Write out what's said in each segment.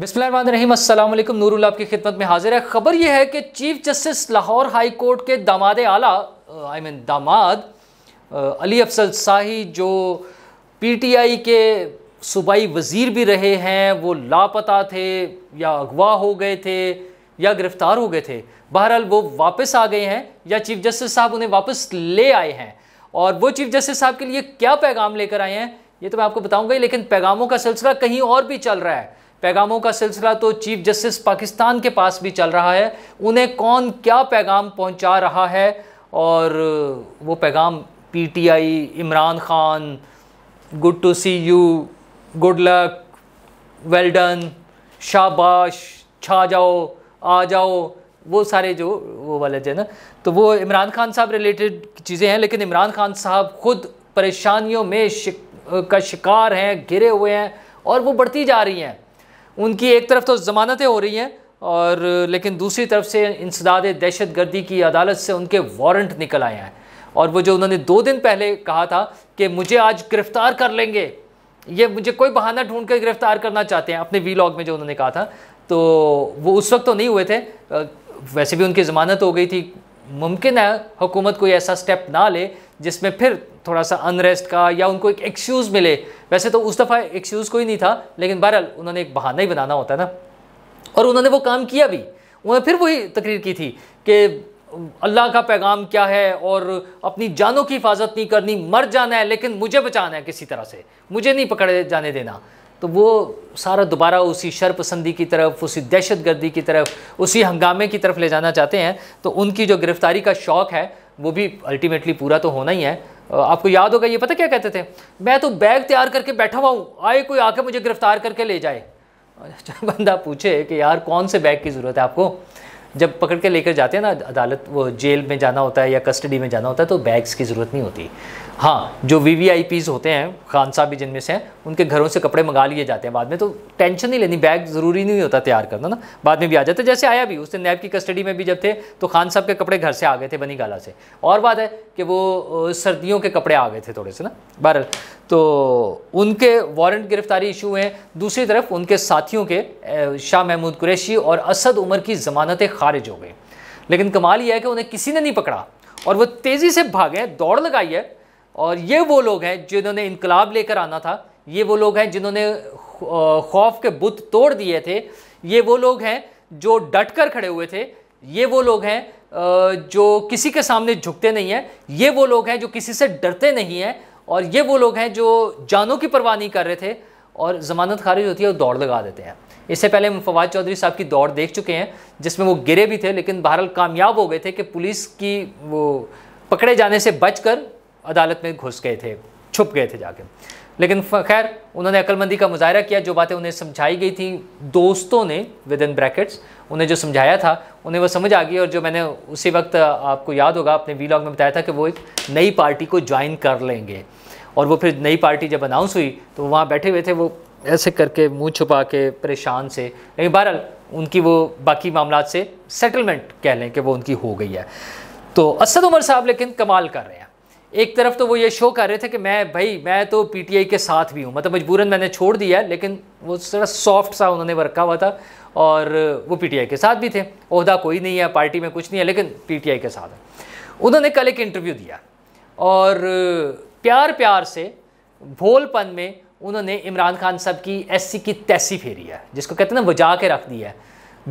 बिस्मिल नूरुल आपकी खिदमत में हाजिर है खबर यह है कि chief justice Lahore high court के दामाद आला आई मीन दामाद अली अफसल शाही जो पीटीआई के सूबाई वज़ीर भी रहे हैं वो लापता थे या अगवा हो गए थे या गिरफ़्तार हो गए थे बहरहाल वो वापस आ गए हैं या चीफ जस्टिस साहब उन्हें वापस ले आए हैं और वो चीफ जस्टिस साहब के लिए क्या पैगाम लेकर आए हैं ये तो मैं आपको बताऊंगा ही लेकिन पैगामों का सिलसिला कहीं और भी चल रहा है पैगामों का सिलसिला तो चीफ जस्टिस पाकिस्तान के पास भी चल रहा है उन्हें कौन क्या पैगाम पहुंचा रहा है और वो पैगाम PTI Imran Khan good to see you good luck well done शाबाश छा जाओ आ जाओ वो सारे जो वो वाले जो है ना तो वो इमरान खान साहब रिलेटेड चीज़ें हैं लेकिन इमरान खान साहब खुद परेशानियों में शिक, का शिकार हैं घिरे हुए हैं और वो बढ़ती जा रही हैं उनकी एक तरफ तो ज़मानतें हो रही हैं और लेकिन दूसरी तरफ से इंसदाद दहशत गर्दी की अदालत से उनके वारंट निकल आए हैं और वो जो उन्होंने दो दिन पहले कहा था कि मुझे आज गिरफ्तार कर लेंगे ये मुझे कोई बहाना ढूंढ कर गिरफ्तार करना चाहते हैं अपने वीलॉग में जो उन्होंने कहा था तो वो उस वक्त तो नहीं हुए थे वैसे भी उनकी ज़मानत हो गई थी मुमकिन है हुकूमत कोई ऐसा स्टेप ना ले जिसमें फिर थोड़ा सा अनरेस्ट का या उनको एक एक्सक्यूज़ मिले वैसे तो उस दफ़ा एक्सक्यूज़ कोई नहीं था लेकिन बहरहाल उन्होंने एक बहाना ही बनाना होता है ना और उन्होंने वो काम किया भी उन्होंने फिर वही तकरीर की थी कि अल्लाह का पैगाम क्या है और अपनी जानों की हिफाजत नहीं करनी मर जाना है लेकिन मुझे बचाना है किसी तरह से मुझे नहीं पकड़े जाने देना तो वो सारा दोबारा उसी शरपसंदी की तरफ उसी दहशत गर्दी की तरफ उसी हंगामे की तरफ ले जाना चाहते हैं तो उनकी जो गिरफ्तारी का शौक़ है वो भी अल्टीमेटली पूरा तो होना ही है आपको याद होगा ये पता क्या कहते थे मैं तो बैग तैयार करके बैठा हुआ हूँ आए कोई आके मुझे गिरफ्तार करके ले जाए अच्छा, बंदा पूछे कि यार कौन से बैग की ज़रूरत है आपको जब पकड़ के लेकर जाते हैं ना अदालत वो जेल में जाना होता है या कस्टडी में जाना होता है तो बैग्स की ज़रूरत नहीं होती हाँ जो वी वी आई पीज़ होते हैं खान साहब भी जिनमें से हैं उनके घरों से कपड़े मंगा लिए जाते हैं बाद में तो टेंशन नहीं लेनी बैग ज़रूरी नहीं होता तैयार करना ना बाद में भी आ जाते जैसे आया भी उसने नैब की कस्टडी में भी जब थे तो खान साहब के कपड़े घर से आ गए थे बनी गाला से और बात है कि वो सर्दियों के कपड़े आ गए थे थोड़े से ना बहर तो उनके वारंट गिरफ्तारी इशू हैं दूसरी तरफ उनके साथियों के शाह महमूद कुरैशी और असद उमर की जमानतें खारिज हो गए लेकिन कमाल यह है कि उन्हें किसी ने नहीं पकड़ा और वो तेज़ी से भागे दौड़ लगाई है और ये वो लोग हैं जिन्होंने इनकलाब लेकर आना था ये वो लोग हैं जिन्होंने खौफ के बुत तोड़ दिए थे ये वो लोग हैं जो डट कर खड़े हुए थे ये वो लोग हैं जो किसी के सामने झुकते नहीं हैं ये वो लोग हैं जो किसी से डरते नहीं हैं और ये वो लोग हैं जो जानों की परवाह नहीं कर रहे थे और ज़मानत खारिज होती है और दौड़ लगा देते हैं इससे पहले हम फवाद चौधरी साहब की दौड़ देख चुके हैं जिसमें वो गिरे भी थे लेकिन बहरहाल कामयाब हो गए थे कि पुलिस की वो पकड़े जाने से बचकर अदालत में घुस गए थे छुप गए थे जाके लेकिन खैर उन्होंने अक्लमंदी का मुजाहरा किया जो बातें उन्हें समझाई गई थी दोस्तों ने विद इन ब्रैकेट्स उन्हें जो समझाया था उन्हें वो समझ आ गई और जो मैंने उसी वक्त आपको याद होगा अपने वीलॉग में बताया था कि वो एक नई पार्टी को ज्वाइन कर लेंगे और वो फिर नई पार्टी जब अनाउंस हुई तो वहाँ बैठे हुए थे वो ऐसे करके मुंह छुपा के परेशान से लेकिन बहरहाल उनकी वो बाकी मामला से सेटलमेंट कह लें कि वो उनकी हो गई है तो असद उमर साहब लेकिन कमाल कर रहे हैं एक तरफ तो वो ये शो कर रहे थे कि मैं भाई मैं तो पीटीआई के साथ भी हूँ मतलब मजबूरन मैंने छोड़ दिया लेकिन वो थोड़ा सॉफ्ट सा उन्होंने रखा हुआ था और वो पीटीआई के साथ भी थे अहदा कोई नहीं है पार्टी में कुछ नहीं है लेकिन पीटीआई के साथ है उन्होंने कल एक इंटरव्यू दिया और प्यार प्यार से भोलपन में उन्होंने इमरान खान साहब की एससी की तैसी फेरी है जिसको कहते हैं ना बजा के रख दिया है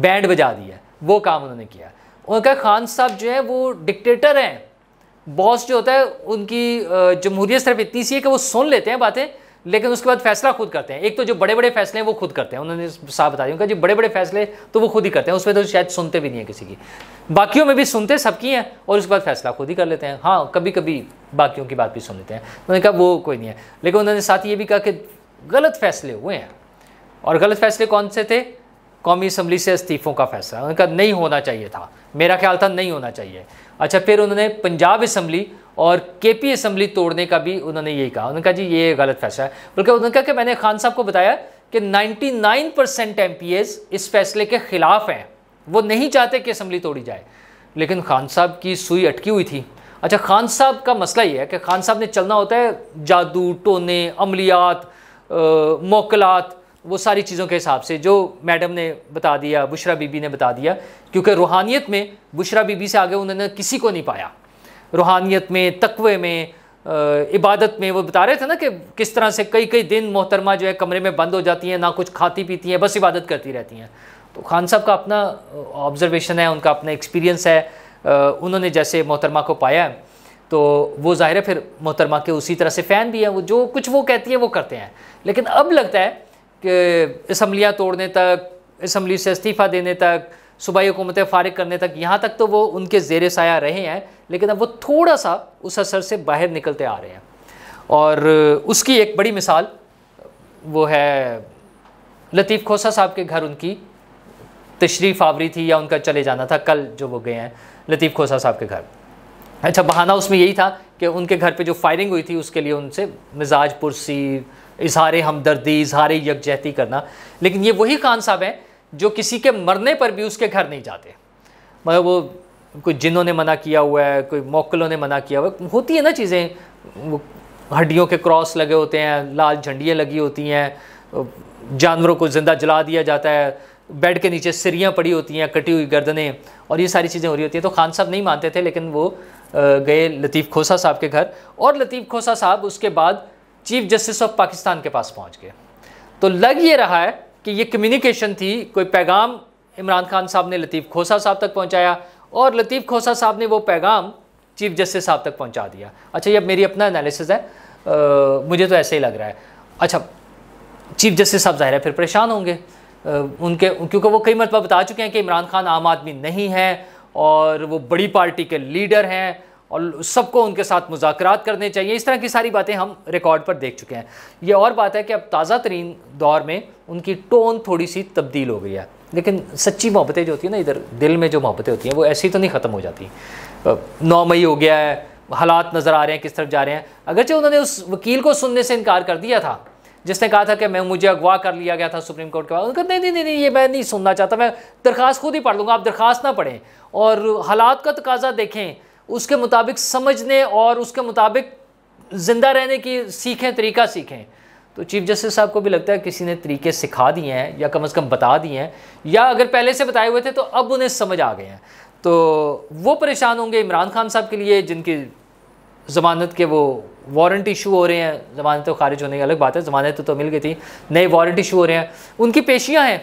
बैंड बजा दिया है वो काम उन्होंने किया उनका खान साहब जो है वो डिक्टेटर हैं बॉस जो होता है उनकी जमहूरियत सिर्फ इतनी सी है कि वो सुन लेते हैं बातें लेकिन उसके बाद फैसला खुद करते हैं एक तो जो बड़े बड़े फैसले हैं वो खुद करते हैं उन्होंने साफ बता दिया जो बड़े बड़े फैसले तो वो खुद ही करते हैं उसमें तो शायद सुनते भी नहीं है किसी की बाकियों में भी सुनते सबकी हैं और उसके बाद फैसला खुद ही कर लेते हैं हाँ कभी कभी बाकियों की बात भी सुन लेते हैं उन्होंने कहा वो कोई नहीं है लेकिन उन्होंने साथ ये भी कहा कि गलत फैसले हुए हैं और गलत फैसले कौन से थे कौमी असम्बली से इस्तीफ़ों का फैसला उन्होंने कहा नहीं होना चाहिए था मेरा ख्याल था नहीं होना चाहिए अच्छा फिर उन्होंने पंजाब असम्बली और के पी असम्बली तोड़ने का भी उन्होंने यही कहा उन्होंने कहा जी ये गलत फैसला है बल्कि उन्होंने कहा कि मैंने खान साहब को बताया कि 99 परसेंट एम इस फैसले के ख़िलाफ़ हैं वो नहीं चाहते कि असम्बली तोड़ी जाए लेकिन खान साहब की सुई अटकी हुई थी अच्छा खान साहब का मसला ये है कि खान साहब ने चलना होता है जादू टोने अमलियात मोकलात वो सारी चीज़ों के हिसाब से जो मैडम ने बता दिया बुशरा बीबी ने बता दिया क्योंकि रूहानियत में बुशरा बीबी से आगे उन्होंने किसी को नहीं पाया रूहानियत में तकवे में इबादत में वो बता रहे थे ना कि किस तरह से कई कई दिन मोहतरमा जो है कमरे में बंद हो जाती हैं ना कुछ खाती पीती हैं बस इबादत करती रहती हैं तो खान साहब का अपना ऑब्जर्वेशन है उनका अपना एक्सपीरियंस है उन्होंने जैसे मोहतरमा को पाया है तो वो ज़ाहिर है फिर मोहतरमा के उसी तरह से फ़ैन भी हैं वो जो कुछ वो कहती हैं वो करते हैं लेकिन अब लगता है कि इसम्बलियाँ तोड़ने तक इसम्बली से इस्तीफ़ा देने तक सूबाई हुकूमतें फारिग करने तक यहाँ तक तो वो उनके जेर साया रहे हैं लेकिन अब वो थोड़ा सा उस असर से बाहर निकलते आ रहे हैं और उसकी एक बड़ी मिसाल वो है लतीफ़ खोसा साहब के घर उनकी तशरीफ़ आवरी थी या उनका चले जाना था कल जो वो गए हैं लतीफ़ खोसा साहब के घर अच्छा बहाना उसमें यही था कि उनके घर पे जो फायरिंग हुई थी उसके लिए उनसे मिजाज पुरसी इजहार हमदर्दी इजहार यकजहती करना लेकिन ये वही खान साहब हैं जो किसी के मरने पर भी उसके घर नहीं जाते मगर वो कोई जिन्होंने मना किया हुआ है कोई मोकलों ने मना किया हुआ है होती है ना चीज़ें वो हड्डियों के क्रॉस लगे होते हैं लाल झंडियाँ लगी होती हैं जानवरों को ज़िंदा जला दिया जाता है बेड के नीचे सिरियाँ पड़ी होती हैं कटी हुई गर्दनें और ये सारी चीज़ें हो रही होती हैं तो खान साहब नहीं मानते थे लेकिन वो गए लतीफ़ खोसा साहब के घर और लतीफ़ खोसा साहब उसके बाद चीफ जस्टिस ऑफ पाकिस्तान के पास पहुँच गए तो लग ये रहा है कि ये कम्युनिकेशन थी कोई पैगाम इमरान खान साहब ने लतीफ़ खोसा साहब तक पहुंचाया और लतीफ़ खोसा साहब ने वो पैगाम चीफ जस्टिस साहब तक पहुंचा दिया अच्छा ये अब मेरी अपना एनालिसिस है आ, मुझे तो ऐसे ही लग रहा है अच्छा चीफ जस्टिस साहब ज़ाहिर है फिर परेशान होंगे आ, उनके क्योंकि वो कई मरतबा बता चुके हैं कि इमरान खान आम आदमी नहीं है और वो बड़ी पार्टी के लीडर हैं और सबको उनके साथ मुजाकर करने चाहिए इस तरह की सारी बातें हम रिकॉर्ड पर देख चुके हैं ये और बात है कि अब ताज़ा तरीन दौर में उनकी टोन थोड़ी सी तब्दील हो गई है लेकिन सच्ची मोहब्बतें जो होती हैं ना इधर दिल में जो मोहब्बतें होती हैं वो ऐसी तो नहीं ख़त्म हो जाती नौ मई हो गया है हालात नज़र आ रहे हैं किस तरफ जा रहे हैं अगरचे उन्होंने उस वकील को सुनने से इनकार कर दिया था जिसने कहा था कि मैं मुझे अगवा कर लिया गया था सुप्रीम कोर्ट के बाद कहा नहीं नहीं नहीं ये मैं नहीं सुनना चाहता मैं दरख्वास्त खुद ही पढ़ लूँगा आप दरख्वास्त ना पढ़ें और हालात का तकाजा देखें उसके मुताबिक समझने और उसके मुताबिक ज़िंदा रहने की सीखें तरीका सीखें तो चीफ जस्टिस साहब को भी लगता है किसी ने तरीके सिखा दिए हैं या कम से कम बता दिए हैं या अगर पहले से बताए हुए थे तो अब उन्हें समझ आ गए हैं तो वो परेशान होंगे इमरान खान साहब के लिए जिनकी ज़मानत के वो वारंट इशू हो रहे हैं ज़मानत तो खारिज होने की अलग बात है ज़मानत तो, तो मिल गई थी नए वारंट इशू हो रहे हैं उनकी पेशियाँ हैं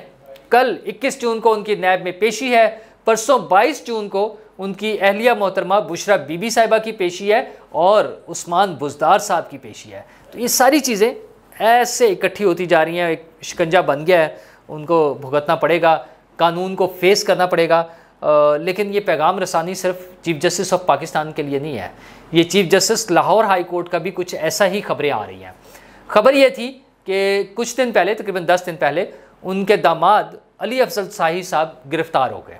कल 21 जून को उनकी नैब में पेशी है परसों 22 जून को उनकी अहलिया मोहतरमा बुशरा बीबी साहिबा की पेशी है और उस्मान बुजदार साहब की पेशी है तो ये सारी चीज़ें ऐसे इकट्ठी होती जा रही हैं एक शिकंजा बन गया है उनको भुगतना पड़ेगा कानून को फेस करना पड़ेगा आ, लेकिन ये पैगाम रसानी सिर्फ चीफ जस्टिस ऑफ पाकिस्तान के लिए नहीं है ये chief justice Lahore high court का भी कुछ ऐसा ही खबरें आ रही हैं खबर ये थी कि कुछ दिन पहले तकरीबन दस दिन पहले उनके दामाद अली अफजल शाही साहब गिरफ़्तार हो गए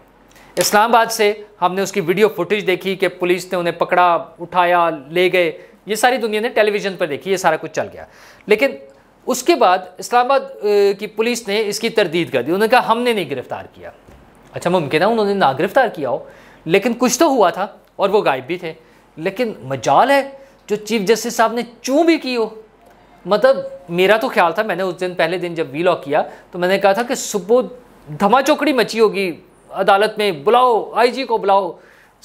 इस्लामाबाद से हमने उसकी वीडियो फुटेज देखी कि पुलिस ने उन्हें पकड़ा उठाया ले गए ये सारी दुनिया ने टेलीविज़न पर देखी ये सारा कुछ चल गया लेकिन उसके बाद इस्लामाबाद की पुलिस ने इसकी तरदीद कर दी उन्होंने कहा हमने नहीं गिरफ्तार किया अच्छा मुमकिन है उन्होंने ना गिरफ्तार किया हो लेकिन कुछ तो हुआ था और वो गायब भी थे लेकिन मजाल है जो चीफ जस्टिस साहब ने चूँ भी की हो मतलब मेरा तो ख्याल था मैंने उस दिन पहले दिन जब वी किया तो मैंने कहा था कि सुबह धमा चौकड़ी मची होगी अदालत में बुलाओ आईजी को बुलाओ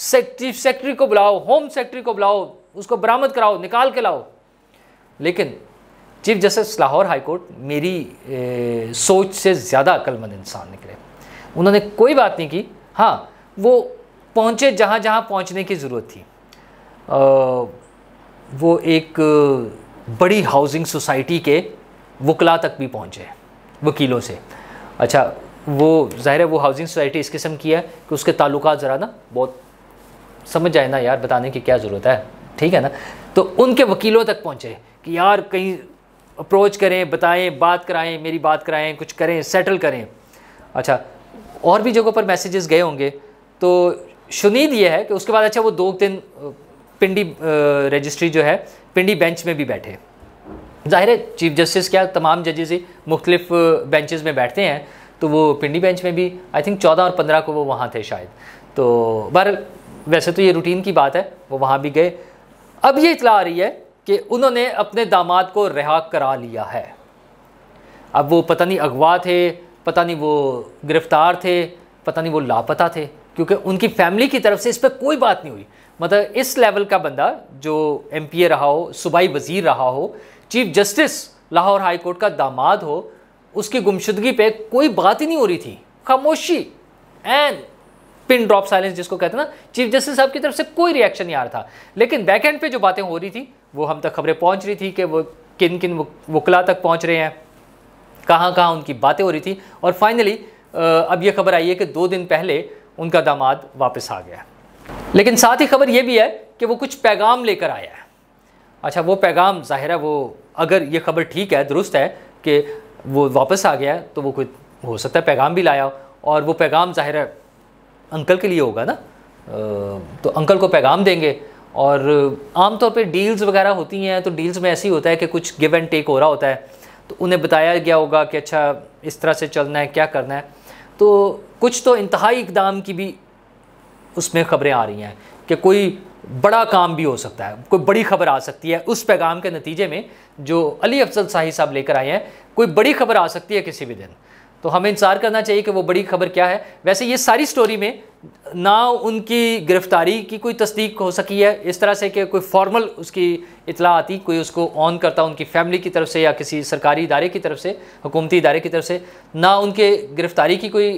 चीफ सेक्रेटरी को बुलाओ होम सेक्रेटरी को बुलाओ उसको बरामद कराओ निकाल के लाओ लेकिन चीफ जस्टिस लाहौर हाईकोर्ट मेरी ए, सोच से ज़्यादा अक्लमंद इंसान निकले उन्होंने कोई बात नहीं की हाँ वो पहुँचे जहाँ जहाँ पहुँचने की ज़रूरत थी आ, वो एक बड़ी हाउसिंग सोसाइटी के वकला तक भी पहुँचे वकीलों से अच्छा वो ज़ाहिर है वो हाउसिंग सोसाइटी इस किस्म की है कि उसके ताल्लुक ज़रा ना बहुत समझ जाए ना यार बताने की क्या ज़रूरत है ठीक है ना तो उनके वकीलों तक पहुँचे कि यार कहीं अप्रोच करें बताएं बात कराएं मेरी बात कराएं कुछ करें सेटल करें अच्छा और भी जगहों पर मैसेजेस गए होंगे तो शुनीद ये है कि उसके बाद अच्छा वो दो दिन पिंडी रजिस्ट्री जो है पिंडी बेंच में भी बैठे ज़ाहिर है चीफ जस्टिस क्या तमाम जजेस ही मुख्तलिफ बेंचेस में बैठते हैं तो वो पिंडी बेंच में भी आई थिंक चौदह और पंद्रह को वो वहाँ थे शायद तो बहर वैसे तो ये रूटीन की बात है वो वहाँ भी गए अब ये इतला आ रही है कि उन्होंने अपने दामाद को रिहा करा लिया है अब वो पता नहीं अगवा थे पता नहीं वो गिरफ़्तार थे पता नहीं वो लापता थे क्योंकि उनकी फैमिली की तरफ से इस पर कोई बात नहीं हुई मतलब इस लेवल का बंदा जो एम रहा हो सूबाई वज़ीर रहा हो chief justice Lahore high court का दामाद हो उसकी गुमशुदगी पे कोई बात ही नहीं हो रही थी खामोशी एंड पिन ड्रॉप साइलेंस जिसको कहते हैं ना चीफ जस्टिस साहब की तरफ से कोई रिएक्शन नहीं आ रहा था लेकिन बैक एंड पे जो बातें हो रही थी वो हम तक खबरें पहुंच रही थी कि वो किन किन वकला तक पहुंच रहे हैं कहाँ कहाँ उनकी बातें हो रही थी और फाइनली अब ये खबर आई है कि दो दिन पहले उनका दामाद वापस आ गया लेकिन साथ ही खबर यह भी है कि वो कुछ पैगाम लेकर आया है अच्छा वो पैगाम जाहिर है वो अगर ये खबर ठीक है दुरुस्त है कि वो वापस आ गया तो वो कोई हो सकता है पैगाम भी लाया और वो पैगाम ज़ाहिर है अंकल के लिए होगा ना तो अंकल को पैगाम देंगे और आमतौर पर डील्स वगैरह होती हैं तो डील्स में ऐसे ही होता है कि कुछ गिव एंड टेक हो रहा होता है तो उन्हें बताया गया होगा कि अच्छा इस तरह से चलना है क्या करना है तो कुछ तो इंतहाई इकदाम की भी उसमें खबरें आ रही हैं कि कोई बड़ा काम भी हो सकता है कोई बड़ी खबर आ सकती है उस पैगाम के नतीजे में जो अली अफजल शाही साहब लेकर आए हैं कोई बड़ी खबर आ सकती है किसी भी दिन तो हमें इंतज़ार करना चाहिए कि वो बड़ी खबर क्या है वैसे ये सारी स्टोरी में ना उनकी गिरफ्तारी की कोई तस्दीक हो सकी है इस तरह से कि कोई फॉर्मल उसकी इतला आती कोई उसको ऑन करता उनकी फैमिली की तरफ से या किसी सरकारी इदारे की तरफ से हुकूमती इदारे की तरफ से ना उनके गिरफ्तारी की कोई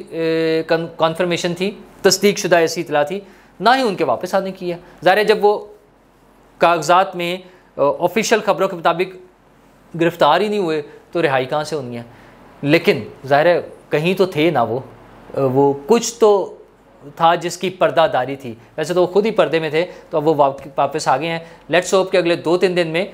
कॉन्फर्मेशन थी तस्दीक शुदा ऐसी इतला थी ना ही उनके वापस आने की है ज़ाहिर जब वो कागजात में ऑफिशियल खबरों के मुताबिक गिरफ़्तार ही नहीं हुए तो रिहाई कहाँ से होनी है लेकिन ज़ाहिर है कहीं तो थे ना वो वो कुछ तो था जिसकी पर्दादारी थी वैसे तो वो खुद ही पर्दे में थे तो अब वो वापस आ गए हैं लेट्स होप कि अगले दो तीन दिन में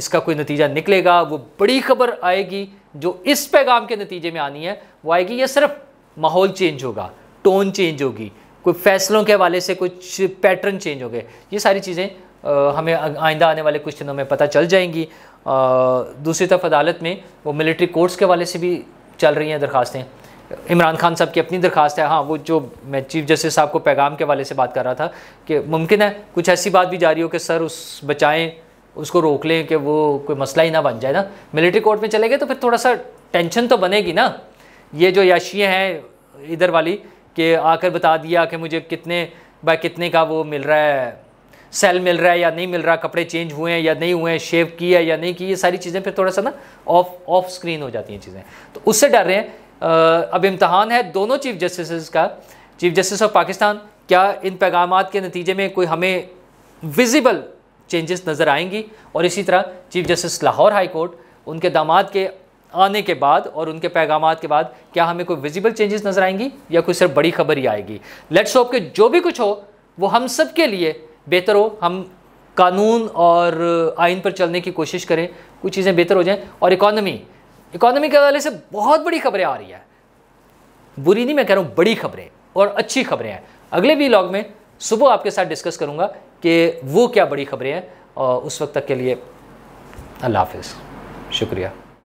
इसका कोई नतीजा निकलेगा वो बड़ी खबर आएगी जो इस पैगाम के नतीजे में आनी है वो आएगी ये सिर्फ माहौल चेंज होगा टोन चेंज होगी कोई फैसलों के हवाले से कुछ पैटर्न चेंज हो गए ये सारी चीज़ें हमें आइंदा आने वाले कुछ दिनों में पता चल जाएंगी दूसरी तरफ अदालत में वो मिलिट्री कोर्ट्स के वाले से भी चल रही हैं दरखास्तें इमरान खान साहब की अपनी दरखास्त है हाँ वो जो मैं चीफ जस्टिस साहब को पैगाम के वाले से बात कर रहा था कि मुमकिन है कुछ ऐसी बात भी जारी हो कि सर उस बचाएँ उसको रोक लें कि वो कोई मसला ही ना बन जाए ना मिलिट्री कोर्ट में चले गए तो फिर थोड़ा सा टेंशन तो बनेगी ना ये जो याशियाँ हैं इधर वाली कि आकर बता दिया कि मुझे कितने बाय कितने का वो मिल रहा है सेल मिल रहा है या नहीं मिल रहा कपड़े चेंज हुए हैं या नहीं हुए हैं शेव किया है या नहीं किया ये सारी चीज़ें फिर थोड़ा सा ना ऑफ ऑफ स्क्रीन हो जाती हैं चीज़ें तो उससे डर रहे हैं अब इम्तहान है दोनों चीफ जस्टिस का चीफ जस्टिस ऑफ पाकिस्तान क्या इन पैगाम के नतीजे में कोई हमें विजिबल चेंजेस नज़र आएंगी और इसी तरह chief justice Lahore high court उनके दामाद के आने के बाद और उनके पैगाम के बाद क्या हमें कोई विजिबल चेंजेस नज़र आएंगी या कोई सिर्फ बड़ी खबर ही आएगी लेट्स होप के जो भी कुछ हो वो हम सब के लिए बेहतर हो हम कानून और आइन पर चलने की कोशिश करें कुछ चीज़ें बेहतर हो जाएं और इकॉनमी इकॉनमी के हवाले से बहुत बड़ी खबरें आ रही हैं बुरी नहीं मैं कह रहा हूँ बड़ी खबरें और अच्छी खबरें हैं अगले लॉग में सुबह आपके साथ डिस्कस करूँगा कि वो क्या बड़ी खबरें हैं और उस वक्त तक के लिए अल्लाह हाफ शुक्रिया